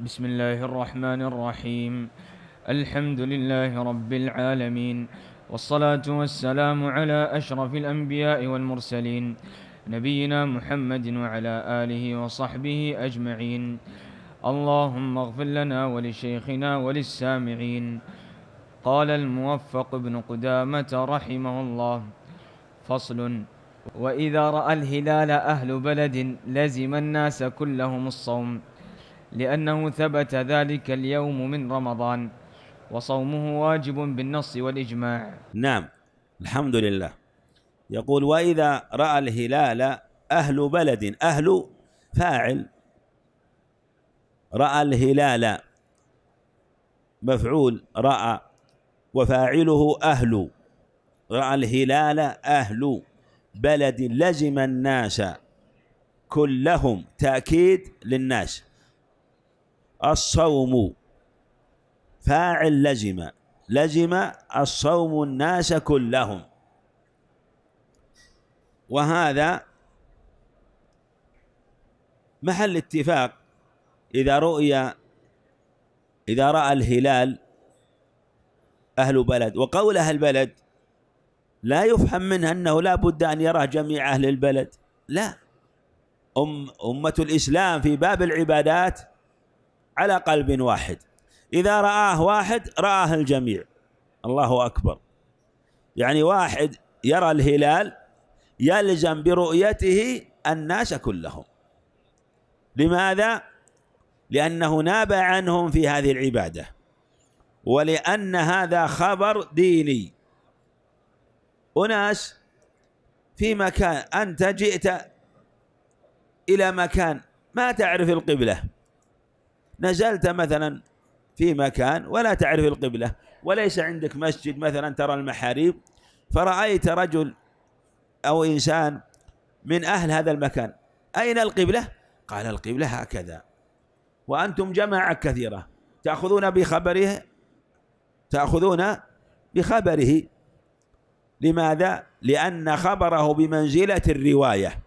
بسم الله الرحمن الرحيم الحمد لله رب العالمين والصلاة والسلام على أشرف الأنبياء والمرسلين نبينا محمد وعلى آله وصحبه أجمعين اللهم اغفر لنا ولشيخنا وللسامعين قال الموفق بن قدامة رحمه الله فصل وإذا رأى الهلال أهل بلد لزم الناس كلهم الصوم لأنه ثبت ذلك اليوم من رمضان وصومه واجب بالنص والإجماع نعم الحمد لله يقول وإذا رأى الهلال أهل بلد أهل فاعل رأى الهلال مفعول رأى وفاعله أهل رأى الهلال أهل بلد لزم الناس كلهم تأكيد للناس الصوم فاعل لزم لزم الصوم الناس كلهم وهذا محل اتفاق إذا رؤي إذا رأى الهلال أهل بلد وقول أهل بلد لا يفهم منه أنه لا بد أن يراه جميع أهل البلد لا أم أمة الإسلام في باب العبادات على قلب واحد إذا رآه واحد رآه الجميع الله أكبر يعني واحد يرى الهلال يلزم برؤيته الناس كلهم لماذا؟ لأنه ناب عنهم في هذه العبادة ولأن هذا خبر ديني أناس في مكان أنت جئت إلى مكان ما تعرف القبلة نزلت مثلا في مكان ولا تعرف القبلة وليس عندك مسجد مثلا ترى المحاريب فرأيت رجل أو إنسان من أهل هذا المكان أين القبلة؟ قال القبلة هكذا وأنتم جماعة كثيرة تأخذون بخبره تأخذون بخبره لماذا؟ لأن خبره بمنزلة الرواية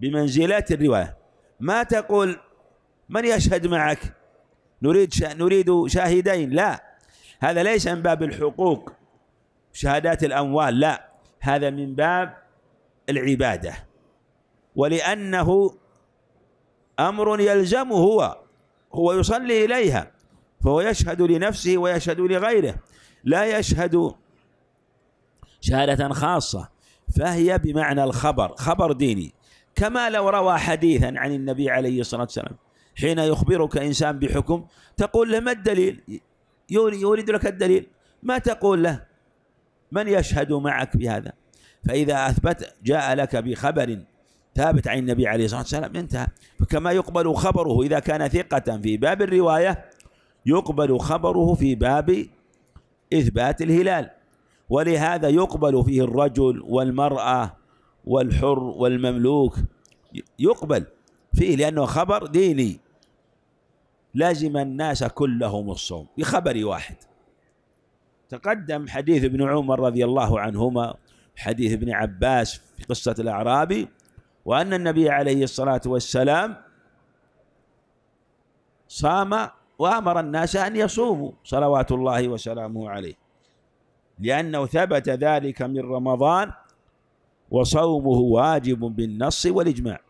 بمنزلة الرواية ما تقول من يشهد معك نريد شا نريد شاهدين لا هذا ليس من باب الحقوق شهادات الأموال لا هذا من باب العبادة ولأنه أمر يلزمه هو هو يصلي إليها فهو يشهد لنفسه ويشهد لغيره لا يشهد شهادة خاصة فهي بمعنى الخبر خبر ديني كما لو روى حديثا عن النبي عليه الصلاة والسلام حين يخبرك إنسان بحكم تقول له ما الدليل يورد لك الدليل ما تقول له من يشهد معك بهذا فإذا أثبت جاء لك بخبر ثابت عن النبي عليه الصلاة والسلام انتهى فكما يقبل خبره إذا كان ثقة في باب الرواية يقبل خبره في باب إثبات الهلال ولهذا يقبل فيه الرجل والمرأة والحر والمملوك يقبل فيه لأنه خبر ديني لازم الناس كلهم الصوم بخبر واحد تقدم حديث ابن عمر رضي الله عنهما حديث ابن عباس في قصة الأعرابي وأن النبي عليه الصلاة والسلام صام وأمر الناس أن يصوموا صلوات الله وسلامه عليه لأنه ثبت ذلك من رمضان وصومه واجب بالنص والإجماع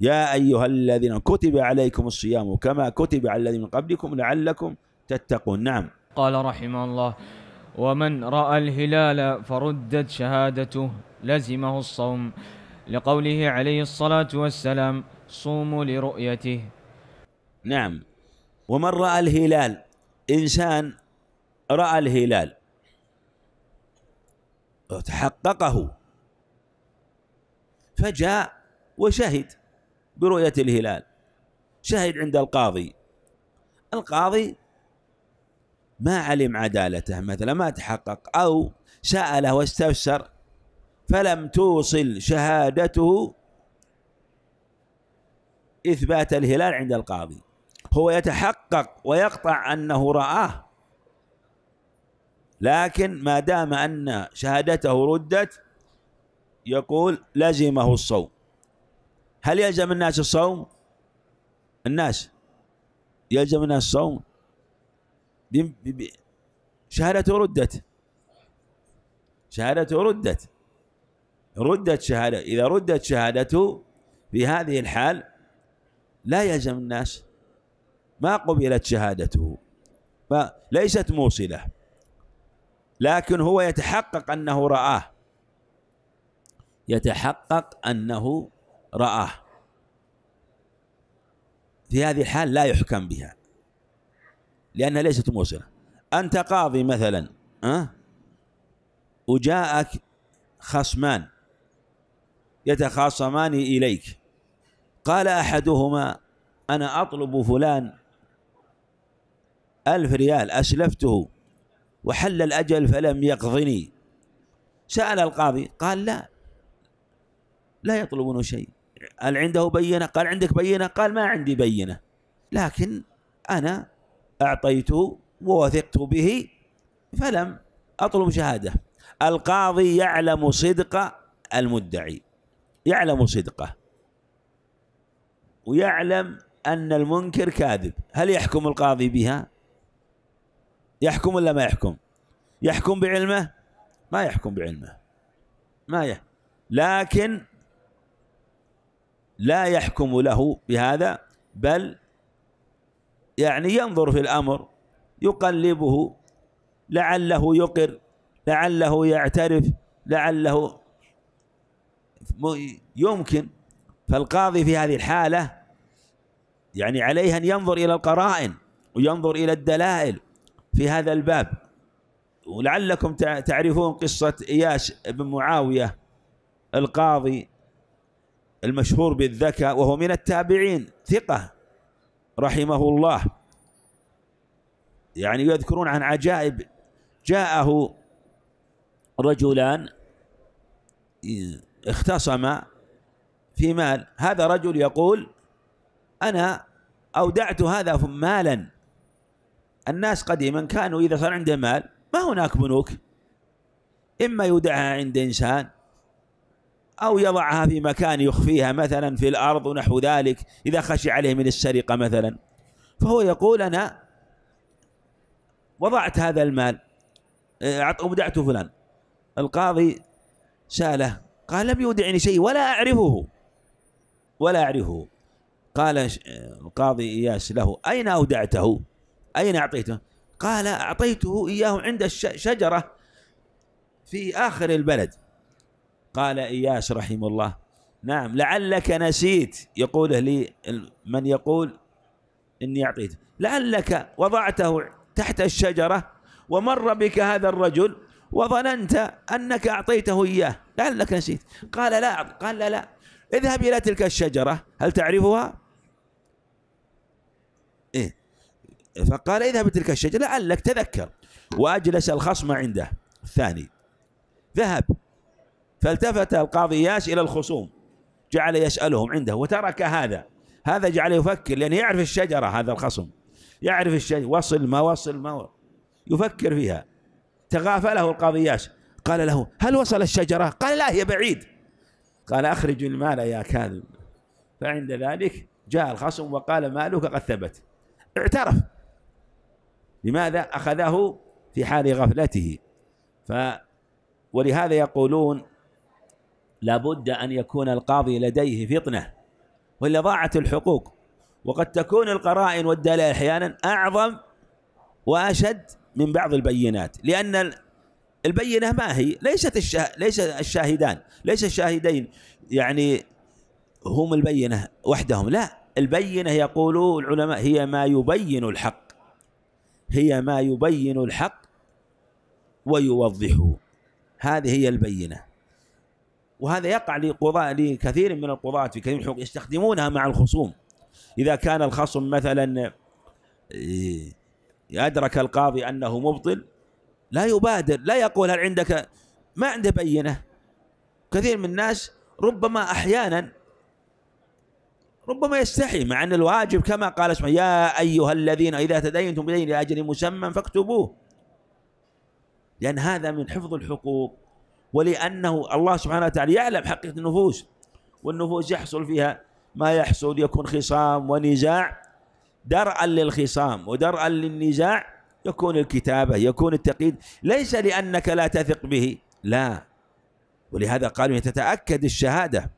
يا أيها الذين كتب عليكم الصيام كما كتب على الذين من قبلكم لعلكم تتقون نعم قال رحمه الله ومن رأى الهلال فردت شهادته لزمه الصوم لقوله عليه الصلاة والسلام صوموا لرؤيته نعم ومن رأى الهلال إنسان رأى الهلال وتحققه فجاء وشهد برؤية الهلال شهد عند القاضي القاضي ما علم عدالته مثلا ما تحقق أو سأله واستفسر فلم توصل شهادته إثبات الهلال عند القاضي هو يتحقق ويقطع أنه رآه لكن ما دام أن شهادته ردت يقول لزمه الصوم هل يلزم الناس الصوم الناس يلزم الناس الصوم شهادته ردت شهادته ردت ردت شهادة إذا ردت شهادته في هذه الحال لا يلزم الناس ما قبلت شهادته فليست موصلة لكن هو يتحقق أنه رآه يتحقق أنه رآه في هذه الحال لا يحكم بها لأنها ليست موصلة أنت قاضي مثلا أه؟ وجاءك خصمان يتخاصمان إليك قال أحدهما أنا أطلب فلان ألف ريال أسلفته وحل الأجل فلم يقضني سأل القاضي قال لا لا يطلبون شيء هل عنده بينة قال عندك بينة قال ما عندي بينة لكن أنا أعطيته ووثقت به فلم أطلب شهادة القاضي يعلم صدق المدعي يعلم صدقه ويعلم أن المنكر كاذب هل يحكم القاضي بها يحكم ولا ما يحكم يحكم بعلمه ما يحكم بعلمه ما يحكم لكن لا يحكم له بهذا بل يعني ينظر في الأمر يقلبه لعله يقر لعله يعترف لعله يمكن فالقاضي في هذه الحالة يعني عليه أن ينظر إلى القرائن وينظر إلى الدلائل في هذا الباب ولعلكم تعرفون قصة إياش بن معاوية القاضي المشهور بالذكاء وهو من التابعين ثقة رحمه الله يعني يذكرون عن عجائب جاءه رجلان اختصما في مال هذا رجل يقول أنا أودعت هذا مالا الناس قديما كانوا إذا صار عنده مال ما هناك بنوك إما يودعها عند إنسان أو يضعها في مكان يخفيها مثلا في الأرض ونحو ذلك إذا خشي عليه من السرقة مثلا فهو يقول أنا وضعت هذا المال أودعته آه، فلان القاضي سأله قال لم يودعني شيء ولا أعرفه ولا أعرفه قال آه، القاضي إياس له أين أودعته أين أعطيته قال أعطيته إياه عند الشجرة في آخر البلد قال إياس رحمه الله نعم لعلك نسيت يقوله لي من يقول إني أعطيته لعلك وضعته تحت الشجرة ومر بك هذا الرجل وظننت أنك أعطيته إياه لعلك نسيت قال لا قال لا, لا اذهب إلى تلك الشجرة هل تعرفها؟ إيه فقال اذهب إلى تلك الشجرة لعلك تذكر وأجلس الخصم عنده الثاني ذهب فالتفت القاضي ياش إلى الخصوم جعل يسألهم عنده وترك هذا هذا جعله يفكر لأنه يعرف الشجرة هذا الخصم يعرف الشيء وصل ما وصل ما يفكر فيها تغافله القاضي ياش قال له هل وصل الشجرة قال لا هي بعيد قال أخرج المال يا كاذب فعند ذلك جاء الخصم وقال مالك قد ثبت اعترف لماذا أخذه في حال غفلته ف ولهذا يقولون لابد أن يكون القاضي لديه فطنة وإلا ضاعت الحقوق وقد تكون القرائن والدلائل أحيانا أعظم وأشد من بعض البينات لأن البينة ما هي ليست الشه... ليس الشاهدان ليس الشاهدين يعني هم البينة وحدهم لا البينة يقول العلماء هي ما يبين الحق هي ما يبين الحق ويوضحه هذه هي البينه وهذا يقع لقضاء لكثير من القضاة في كثير من الحقوق يستخدمونها مع الخصوم إذا كان الخصم مثلا إيه، أدرك القاضي أنه مبطل لا يبادر لا يقول هل عندك ما عنده بينة كثير من الناس ربما أحيانا ربما يستحي مع أن الواجب كما قال اسمه يا أيها الذين إذا تدينتم بدين لأجل مسمى فاكتبوه لأن هذا من حفظ الحقوق ولأنه الله سبحانه وتعالى يعلم حقيقة النفوس والنفوس يحصل فيها ما يحصل يكون خصام ونزاع درءا للخصام ودرءا للنزاع يكون الكتابة يكون التقييد ليس لأنك لا تثق به لا ولهذا قالوا تتأكد الشهادة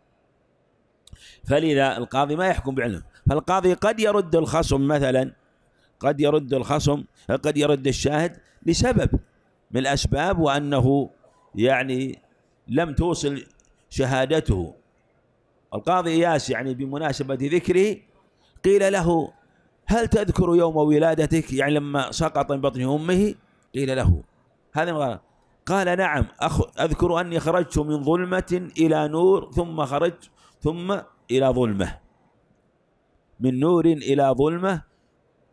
فلذا القاضي ما يحكم بعلم فالقاضي قد يرد الخصم مثلا قد يرد الخصم قد يرد الشاهد لسبب من الأسباب وأنه يعني لم توصل شهادته القاضي إياس يعني بمناسبة ذكره قيل له هل تذكر يوم ولادتك يعني لما سقط من بطن أمه قيل له هذا قال نعم أذكر أني خرجت من ظلمة إلى نور ثم خرجت ثم إلى ظلمة من نور إلى ظلمة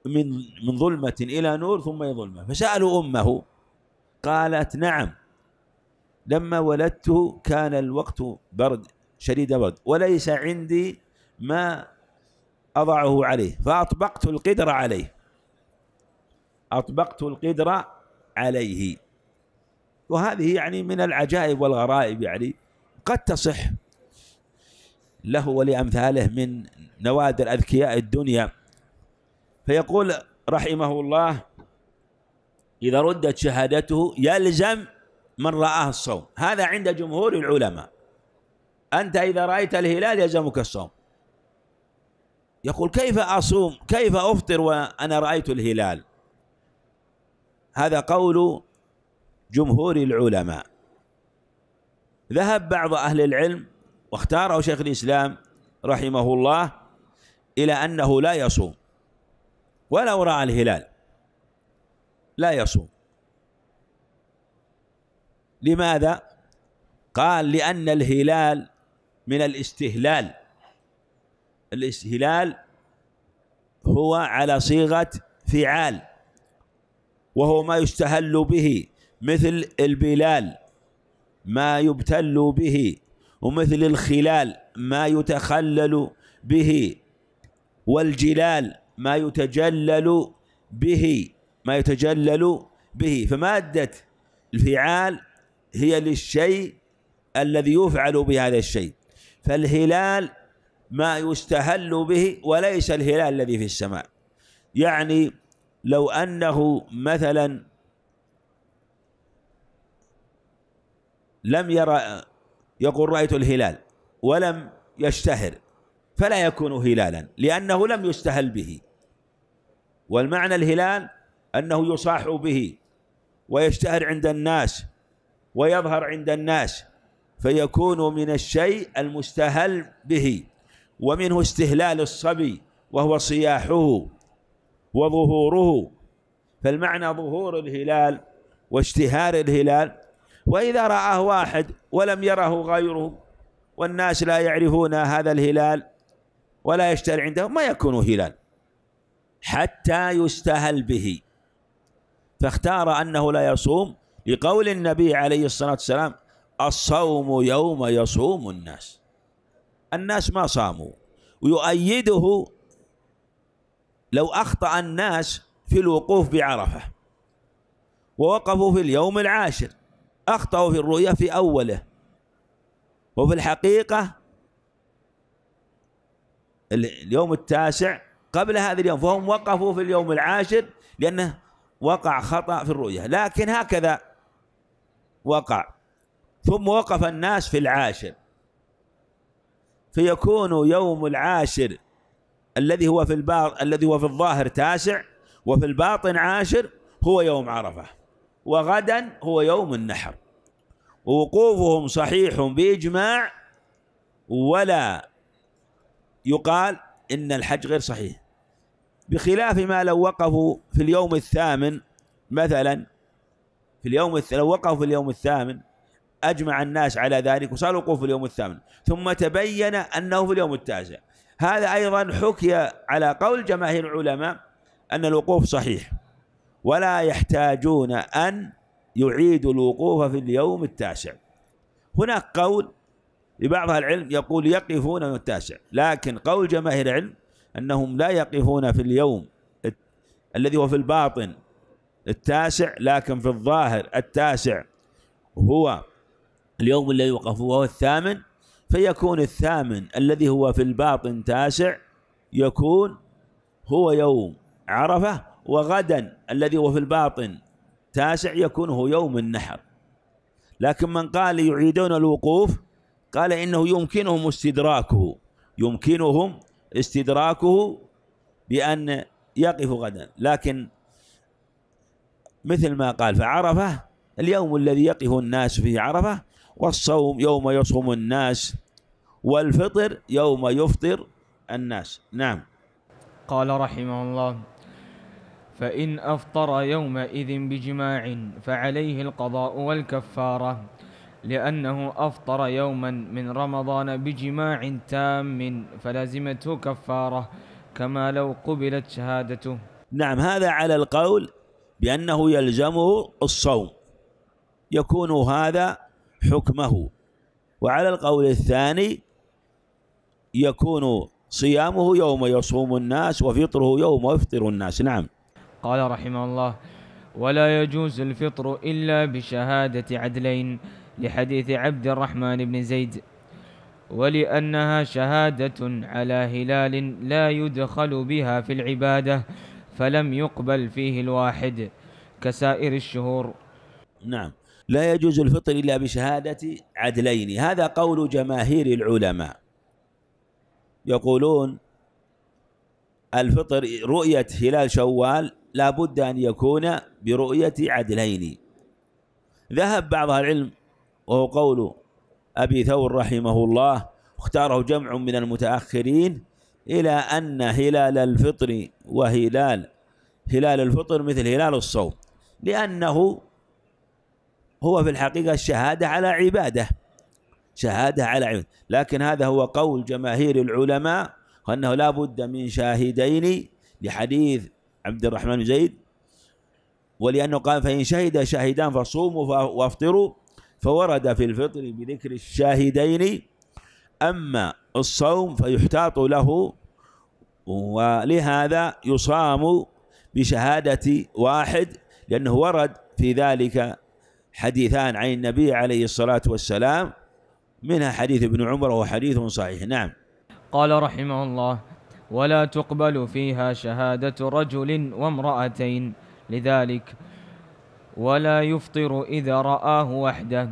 من من ظلمة إلى نور ثم إلى ظلمة فسألوا أمه قالت نعم لما ولدت كان الوقت برد شديد برد وليس عندي ما أضعه عليه فأطبقت القدر عليه أطبقت القدر عليه وهذه يعني من العجائب والغرائب يعني قد تصح له ولأمثاله من نوادر أذكياء الدنيا فيقول رحمه الله إذا ردت شهادته يلزم من رآه الصوم هذا عند جمهور العلماء أنت إذا رأيت الهلال يلزمك الصوم يقول كيف أصوم كيف أفطر وأنا رأيت الهلال هذا قول جمهور العلماء ذهب بعض أهل العلم واختاره شيخ الإسلام رحمه الله إلى أنه لا يصوم ولو رأى الهلال لا يصوم لماذا قال لأن الهلال من الاستهلال الاستهلال هو على صيغة فعال وهو ما يستهل به مثل البلال ما يبتل به ومثل الخلال ما يتخلل به والجلال ما يتجلل به ما يتجلل به فمادة الفعال هي للشيء الذي يفعل بهذا الشيء فالهلال ما يستهل به وليس الهلال الذي في السماء يعني لو أنه مثلا لم يرى يقول رأيت الهلال ولم يشتهر فلا يكون هلالا لأنه لم يستهل به والمعنى الهلال أنه يصاح به ويشتهر عند الناس ويظهر عند الناس فيكون من الشيء المستهل به ومنه استهلال الصبي وهو صياحه وظهوره فالمعنى ظهور الهلال واشتهار الهلال وإذا رآه واحد ولم يره غيره والناس لا يعرفون هذا الهلال ولا يشتهر عنده ما يكون هلال حتى يستهل به فاختار أنه لا يصوم لقول النبي عليه الصلاة والسلام الصوم يوم يصوم الناس الناس ما صاموا ويؤيده لو أخطأ الناس في الوقوف بعرفة ووقفوا في اليوم العاشر أخطأوا في الرؤية في أوله وفي الحقيقة اليوم التاسع قبل هذا اليوم فهم وقفوا في اليوم العاشر لأنه وقع خطأ في الرؤية لكن هكذا وقع ثم وقف الناس في العاشر فيكون يوم العاشر الذي هو في البار الذي هو في الظاهر تاسع وفي الباطن عاشر هو يوم عرفه وغدا هو يوم النحر ووقوفهم صحيح باجماع ولا يقال ان الحج غير صحيح بخلاف ما لو وقفوا في اليوم الثامن مثلا في اليوم الث... لو وقفوا في اليوم الثامن أجمع الناس على ذلك وصار الوقوف في اليوم الثامن ثم تبين أنه في اليوم التاسع هذا أيضا حكي على قول جماهير العلماء أن الوقوف صحيح ولا يحتاجون أن يعيدوا الوقوف في اليوم التاسع هناك قول لبعض العلم يقول يقفون في التاسع لكن قول جماهير العلم أنهم لا يقفون في اليوم الذي هو في الباطن التاسع لكن في الظاهر التاسع هو اليوم الذي وقف وهو الثامن فيكون الثامن الذي هو في الباطن تاسع يكون هو يوم عرفة وغدا الذي هو في الباطن تاسع يكون هو يوم النحر لكن من قال يعيدون الوقوف قال إنه يمكنهم استدراكه يمكنهم استدراكه بأن يقفوا غدا لكن مثل ما قال فعرفة اليوم الذي يقف الناس فيه عرفة والصوم يوم يصوم الناس والفطر يوم يفطر الناس نعم قال رحمه الله فإن أفطر يومئذ بجماع فعليه القضاء والكفارة لأنه أفطر يوما من رمضان بجماع تام فلازمته كفارة كما لو قبلت شهادته نعم هذا على القول بأنه يلزمه الصوم يكون هذا حكمه وعلى القول الثاني يكون صيامه يوم يصوم الناس وفطره يوم يفطر الناس نعم قال رحمه الله ولا يجوز الفطر إلا بشهادة عدلين لحديث عبد الرحمن بن زيد ولأنها شهادة على هلال لا يدخل بها في العبادة فلم يقبل فيه الواحد كسائر الشهور نعم لا يجوز الفطر إلا بشهادة عدلين هذا قول جماهير العلماء يقولون الفطر رؤية هلال شوال لا بد أن يكون برؤية عدلين ذهب بعض العلم وهو قول أبي ثور رحمه الله اختاره جمع من المتأخرين إلى أن هلال الفطر وهلال هلال الفطر مثل هلال الصوم لأنه هو في الحقيقة الشهادة على عبادة شهادة على عبادة لكن هذا هو قول جماهير العلماء أنه لا بد من شاهدين لحديث عبد الرحمن بن زيد ولأنه قال فإن شهد شاهدان فصوموا وافطروا فورد في الفطر بذكر الشاهدين أما الصوم فيحتاط له ولهذا يصام بشهادة واحد لأنه ورد في ذلك حديثان عن النبي عليه الصلاة والسلام منها حديث ابن عمر وهو حديث صحيح نعم قال رحمه الله ولا تقبل فيها شهادة رجل وامرأتين لذلك ولا يفطر إذا رآه وحده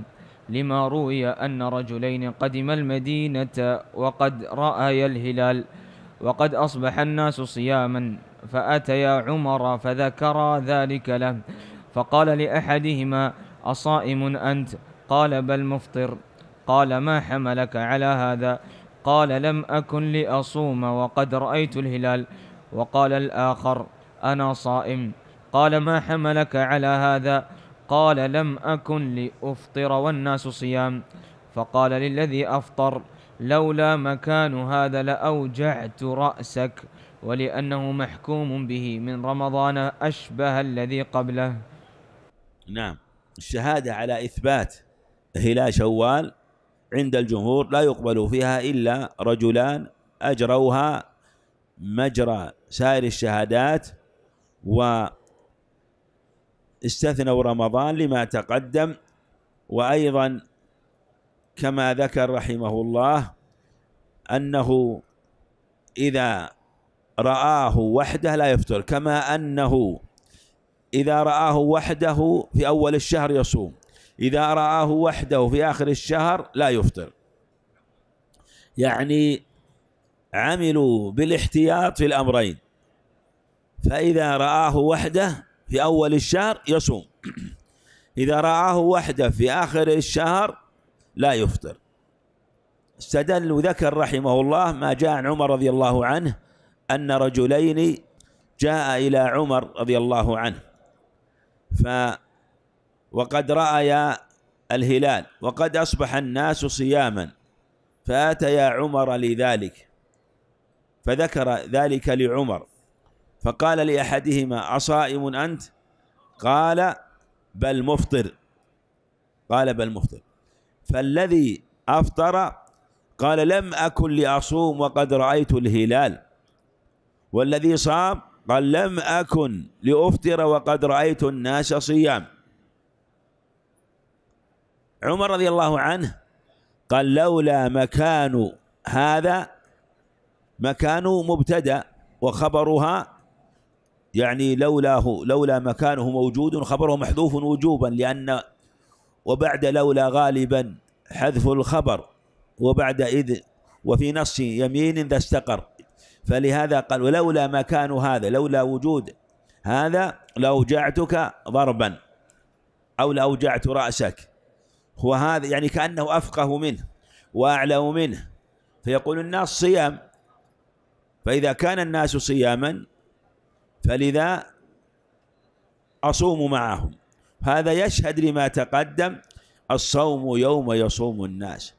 لما روي أن رجلين قدم المدينة وقد رأي الهلال وقد أصبح الناس صياما فأتيا عمر فذكرا ذلك له فقال لأحدهما أصائم أنت قال بل مفطر قال ما حملك على هذا قال لم أكن لأصوم وقد رأيت الهلال وقال الآخر أنا صائم قال ما حملك على هذا قال لم أكن لأفطر والناس صيام فقال للذي أفطر لولا مكان هذا لأوجعت رأسك ولأنه محكوم به من رمضان أشبه الذي قبله نعم الشهادة على إثبات هلال شوال عند الجمهور لا يقبل فيها إلا رجلان أجروها مجرى سائر الشهادات و استثنوا رمضان لما تقدم وأيضا كما ذكر رحمه الله أنه إذا رآه وحده لا يفطر كما أنه إذا رآه وحده في أول الشهر يصوم إذا رآه وحده في آخر الشهر لا يفطر يعني عملوا بالاحتياط في الأمرين فإذا رآه وحده في أول الشهر يصوم إذا رآه وحده في آخر الشهر لا يفطر استدل وذكر رحمه الله ما جاء عن عمر رضي الله عنه أن رجلين جاء إلى عمر رضي الله عنه ف وقد رأيا الهلال وقد أصبح الناس صياما فآتيا عمر لذلك فذكر ذلك لعمر فقال لأحدهما أصائم أنت قال بل مفطر قال بل مفطر فالذي أفطر قال لم أكن لأصوم وقد رأيت الهلال والذي صام قال لم أكن لأفطر وقد رأيت الناس صيام عمر رضي الله عنه قال لولا مكان هذا مكان مبتدا وخبرها يعني لولاه لولا مكانه موجود خبره محذوف وجوبا لأن وبعد لولا غالبا حذف الخبر وبعد إذ وفي نص يمين ذا استقر فلهذا قال ولولا مكان هذا لولا وجود هذا لأوجعتك ضربا أو لأوجعت رأسك وهذا يعني كأنه أفقه منه وأعلم منه فيقول الناس صيام فإذا كان الناس صياما فلذا أصوم معهم هذا يشهد لما تقدم الصوم يوم يصوم الناس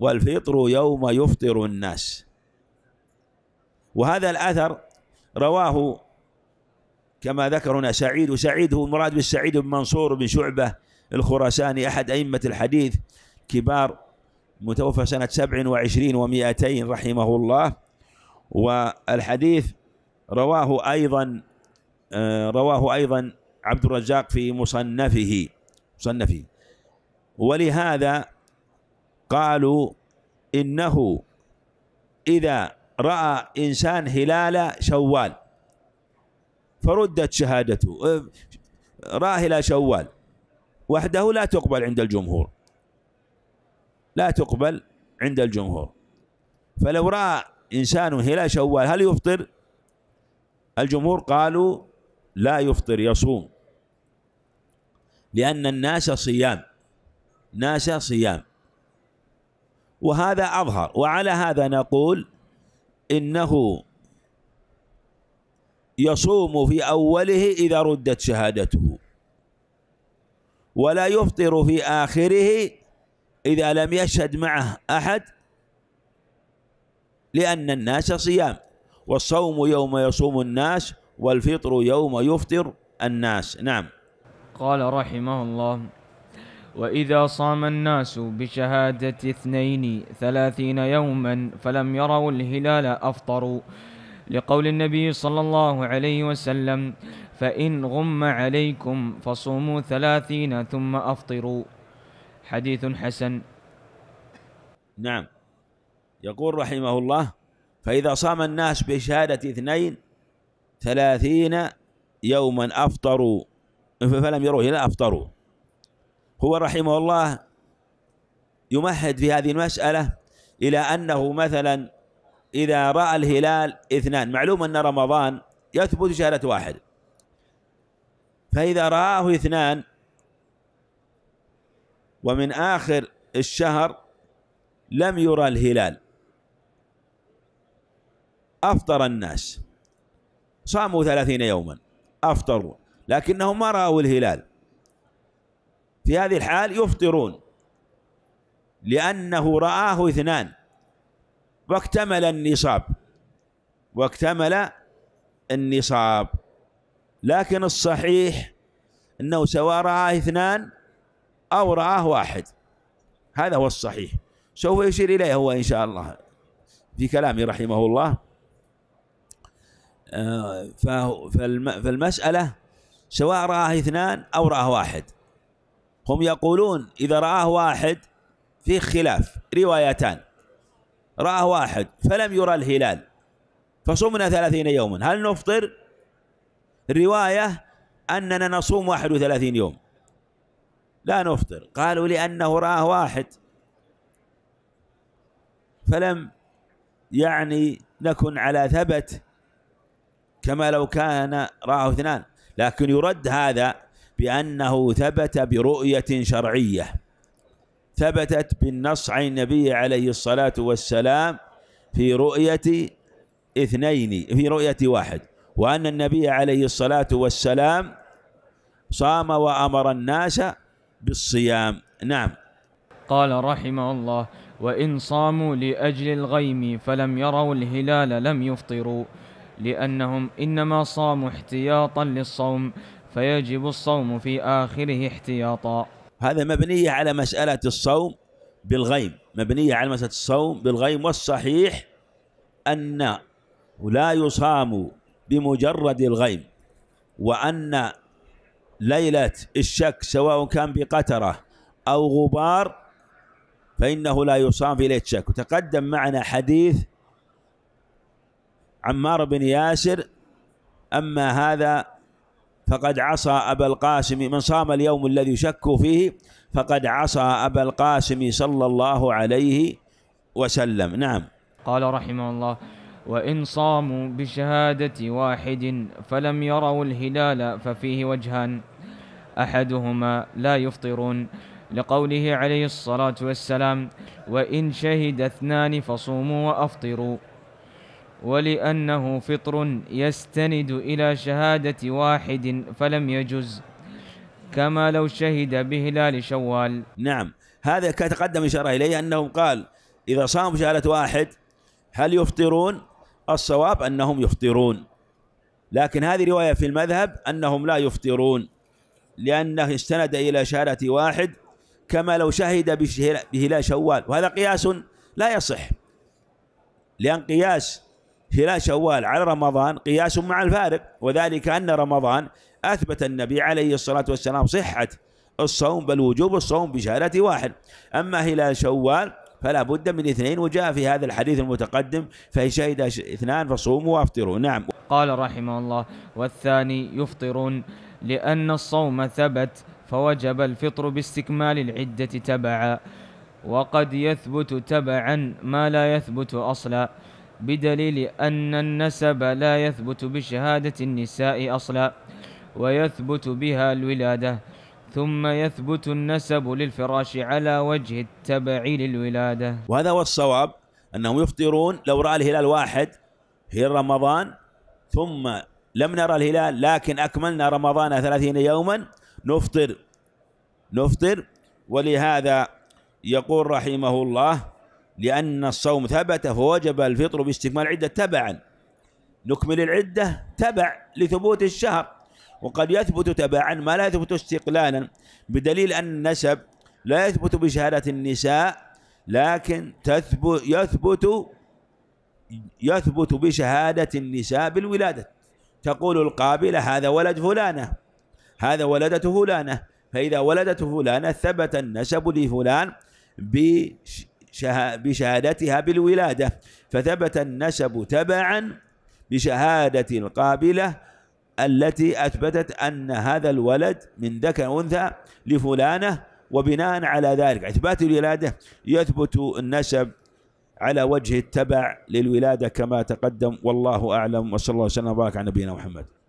والفطر يوم يفطر الناس وهذا الأثر رواه كما ذكرنا سعيد وسعيد هو المراد بالسعيد بن منصور بن شعبة الخراساني أحد أئمة الحديث كبار متوفى سنة سبع وعشرين ومائتين رحمه الله والحديث رواه أيضا آه، رواه أيضا عبد الرزاق في مصنفه مصنفه ولهذا قالوا إنه إذا رأى إنسان هلال شوال فردت شهادته أه، رأى هلال شوال وحده لا تقبل عند الجمهور لا تقبل عند الجمهور فلو رأى إنسان هلال شوال هل يفطر الجمهور قالوا لا يفطر يصوم لأن الناس صيام ناس صيام وهذا أظهر وعلى هذا نقول إنه يصوم في أوله إذا ردت شهادته ولا يفطر في آخره إذا لم يشهد معه أحد لأن الناس صيام والصوم يوم يصوم الناس والفطر يوم يفطر الناس نعم قال رحمه الله وإذا صام الناس بشهادة اثنين ثلاثين يوما فلم يروا الهلال أفطروا لقول النبي صلى الله عليه وسلم فإن غم عليكم فصوموا ثلاثين ثم أفطروا حديث حسن نعم يقول رحمه الله فإذا صام الناس بشهادة اثنين ثلاثين يوما أفطروا فلم يروه لا أفطروا هو رحمه الله يمهد في هذه المسألة إلى أنه مثلا إذا رأى الهلال اثنان معلوم أن رمضان يثبت شهادة واحد فإذا رآه اثنان ومن آخر الشهر لم يرى الهلال أفطر الناس صاموا ثلاثين يوما أفطروا لكنهم ما رأوا الهلال في هذه الحال يفطرون لأنه رآه اثنان واكتمل النصاب واكتمل النصاب لكن الصحيح أنه سواء رآه اثنان أو رآه واحد هذا هو الصحيح سوف يشير إليه هو إن شاء الله في كلامه رحمه الله آه، فالمسألة سواء رآه اثنان أو رآه واحد هم يقولون إذا رآه واحد فيه خلاف روايتان رآه واحد فلم يرى الهلال فصمنا ثلاثين يوما هل نفطر الرواية أننا نصوم واحد وثلاثين يوم لا نفطر قالوا لأنه رآه واحد فلم يعني نكن على ثبت كما لو كان رآه اثنان لكن يرد هذا بأنه ثبت برؤية شرعية ثبتت بالنص عن النبي عليه الصلاة والسلام في رؤية اثنين في رؤية واحد وأن النبي عليه الصلاة والسلام صام وأمر الناس بالصيام نعم قال رحمه الله وإن صاموا لأجل الغيم فلم يروا الهلال لم يفطروا لأنهم إنما صاموا احتياطا للصوم فيجب الصوم في آخره احتياطا هذا مبنية على مسألة الصوم بالغيم مبنية على مسألة الصوم بالغيم والصحيح أن لا يصام بمجرد الغيم وأن ليلة الشك سواء كان بقترة أو غبار فإنه لا يصام في ليلة الشك وتقدم معنا حديث عمار بن ياسر أما هذا فقد عصى أبا القاسم من صام اليوم الذي يشك فيه فقد عصى أبا القاسم صلى الله عليه وسلم نعم قال رحمه الله وإن صاموا بشهادة واحد فلم يروا الهلال ففيه وجهان أحدهما لا يفطرون لقوله عليه الصلاة والسلام وإن شهد اثنان فصوموا وأفطروا ولأنه فطر يستند إلى شهادة واحد فلم يجز كما لو شهد بهلال شوال نعم هذا تقدم إشارة إليه أنهم قال إذا صاموا شهادة واحد هل يفطرون الصواب أنهم يفطرون لكن هذه رواية في المذهب أنهم لا يفطرون لأنه استند إلى شهادة واحد كما لو شهد بهلال شوال وهذا قياس لا يصح لأن قياس هلال شوال على رمضان قياس مع الفارق وذلك أن رمضان أثبت النبي عليه الصلاة والسلام صحة الصوم بل وجوب الصوم بشهادة واحد أما هلال شوال فلا بد من اثنين وجاء في هذا الحديث المتقدم فإن شهد اثنان فصوموا وافطروا نعم قال رحمه الله والثاني يفطرون لأن الصوم ثبت فوجب الفطر باستكمال العدة تبعا وقد يثبت تبعا ما لا يثبت أصلا بدليل أن النسب لا يثبت بشهادة النساء أصلا ويثبت بها الولادة ثم يثبت النسب للفراش على وجه التبع للولادة وهذا هو الصواب أنهم يفطرون لو رأى الهلال واحد في رمضان ثم لم نرى الهلال لكن أكملنا رمضان ثلاثين يوما نفطر نفطر ولهذا يقول رحمه الله لأن الصوم ثبت فوجب الفطر باستكمال العدة تبعا نكمل العدة تبع لثبوت الشهر وقد يثبت تبعا ما لا يثبت استقلالا بدليل أن النسب لا يثبت بشهادة النساء لكن تثبت يثبت يثبت بشهادة النساء بالولادة تقول القابلة هذا ولد فلانة هذا ولدة فلانة فإذا ولدت فلانة ثبت النسب لفلان بشهادتها بالولادة فثبت النسب تبعا بشهادة القابلة التي أثبتت أن هذا الولد من ذكر أنثى لفلانة وبناء على ذلك إثبات الولادة يثبت النسب على وجه التبع للولادة كما تقدم والله أعلم وصلى الله وسلم وبارك على نبينا محمد